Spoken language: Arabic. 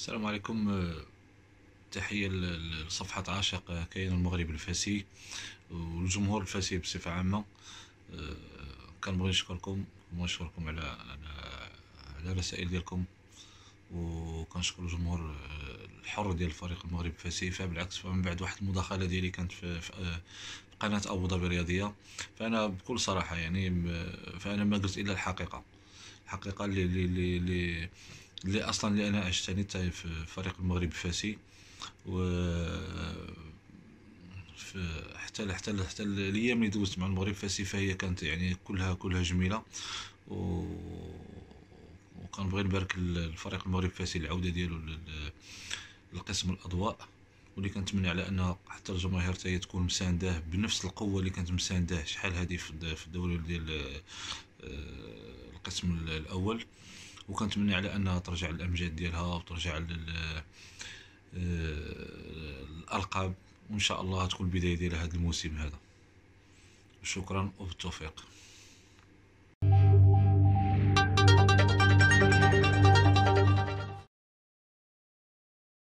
السلام عليكم آه، تحية لصفحة عاشق آه، كاين المغرب الفاسي والجمهور الفاسي بصفة عامة آه، كنبغي نشكركم ونشكركم على على رسائل الرسائل ديالكم وكنشكر الجمهور الحر ديال الفريق المغرب الفاسي فبالعكس فمن بعد واحد المداخله ديالي كانت في, في قناه ابو ظبي الرياضيه فانا بكل صراحه يعني فانا ما قلت الا الحقيقه الحقيقه اللي اللي اللي اللي اصلا اللي انا عشتها في فريق المغرب الفاسي و حتى حتى حتى الايام اللي دوزت مع المغرب الفاسي فهي كانت يعني كلها كلها جميله و وكنبغي نبارك الفريق المغرب الفاسي العوده ديالو لقسم الاضواء واللي كنتمنى على ان حتى الجماهير تاهي تكون مسانداه بنفس القوه اللي كانت مسانداه شحال هذه في الدوري ديال آه، القسم الاول وكنتمنى على انها ترجع للامجاد ديالها وترجع لل آه، الالقاب وان شاء الله تكون البدايه ديال هذا الموسم هذا شكرا وبالتوفيق